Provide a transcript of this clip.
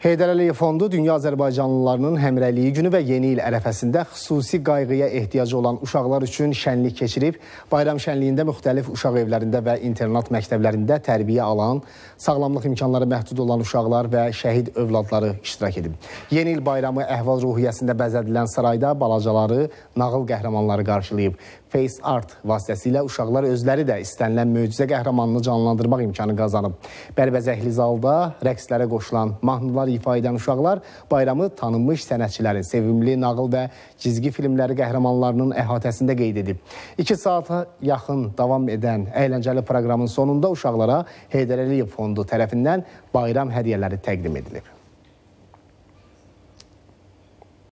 Heydər Əliyev Fondu Dünya Azərbaycanlılarının Həmrəliyi günü və yeni il ərəfəsində xüsusi qayğıya ehtiyacı olan uşaqlar üçün şənlik keçirib, bayram şənliyində müxtəlif uşaq evlərində və internat məktəblərində tərbiyə alan, sağlamlıq imkanları məhdud olan uşaqlar və şəhid övladları iştirak edib. Yeni il bayramı əhval ruhiyyəsində bəzədilən sarayda balacaları nağıl qəhrəmanları qarşılayıb. Face Art vasitəsilə uşaqlar özləri də istənilən möcüzə qəhrəmanını canlandırmaq imkanı qazanıb. Bərbəzəkli zalda rəqslərə qoşulan mahnılar ifa edən uşaqlar bayramı tanınmış sənətçilərin sevimli nağıl və cizgi filmləri qəhrəmanlarının əhatəsində qeyd edib. 2 saata yaxın davam edən əyləncəli proqramın sonunda uşaqlara Heydər Əliyev fondu tərəfindən bayram hədiyyələri təqdim edilib.